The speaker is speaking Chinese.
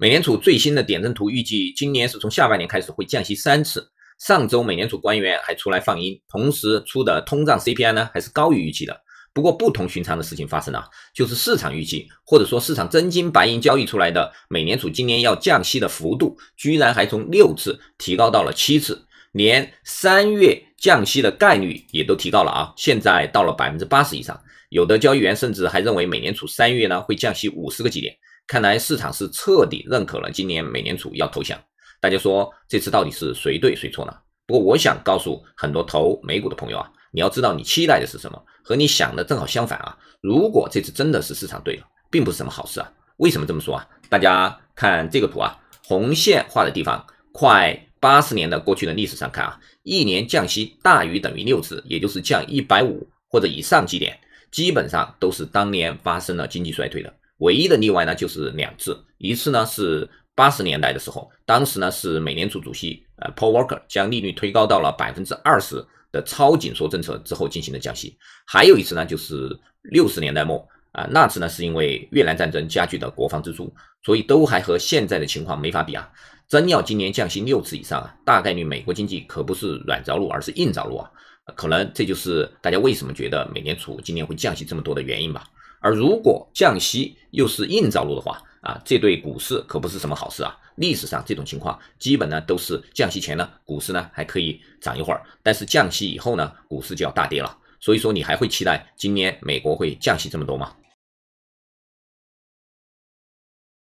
美联储最新的点阵图预计今年是从下半年开始会降息三次。上周美联储官员还出来放音，同时出的通胀 CPI 呢还是高于预期的。不过不同寻常的事情发生了，就是市场预期或者说市场真金白银交易出来的，美联储今年要降息的幅度居然还从六次提高到了七次，连三月降息的概率也都提高了啊！现在到了百分之八十以上，有的交易员甚至还认为美联储三月呢会降息五十个基点。看来市场是彻底认可了今年美联储要投降。大家说这次到底是谁对谁错呢？不过我想告诉很多投美股的朋友啊，你要知道你期待的是什么，和你想的正好相反啊。如果这次真的是市场对了，并不是什么好事啊。为什么这么说啊？大家看这个图啊，红线画的地方，快八十年的过去的历史上看啊，一年降息大于等于六次，也就是降一百五或者以上基点，基本上都是当年发生了经济衰退的。唯一的例外呢，就是两次，一次呢是八十年代的时候，当时呢是美联储主席呃 Paul Walker 将利率推高到了百分之二十的超紧缩政策之后进行的降息，还有一次呢就是六十年代末啊，那次呢是因为越南战争加剧的国防支出，所以都还和现在的情况没法比啊。真要今年降息六次以上啊，大概率美国经济可不是软着陆，而是硬着陆啊。可能这就是大家为什么觉得美联储今年会降息这么多的原因吧。而如果降息又是硬着陆的话，啊，这对股市可不是什么好事啊！历史上这种情况基本呢都是降息前呢股市呢还可以涨一会儿，但是降息以后呢股市就要大跌了。所以说，你还会期待今年美国会降息这么多吗？